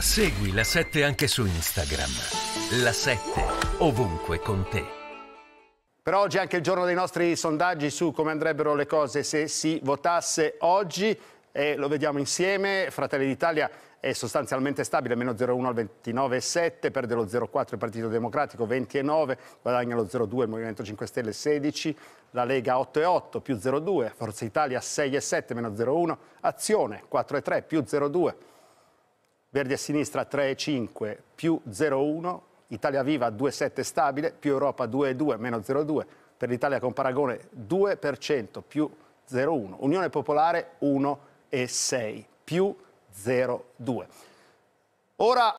Segui la 7 anche su Instagram. La 7 ovunque con te. Per oggi è anche il giorno dei nostri sondaggi su come andrebbero le cose se si votasse oggi e lo vediamo insieme. Fratelli d'Italia è sostanzialmente stabile, meno 0,1 al 29,7, perde lo 0,4 il Partito Democratico, 20,9, guadagna lo 0,2 il Movimento 5 Stelle, 16, la Lega 8,8 più 0,2, Forza Italia 6,7 meno 0,1, Azione 4,3 più 0,2. Verdi a sinistra 3,5 più 0,1, Italia Viva 2,7 stabile, più Europa 2,2 meno 0,2, per l'Italia con paragone 2% più 0,1, Unione Popolare 1,6 più 0,2. Ora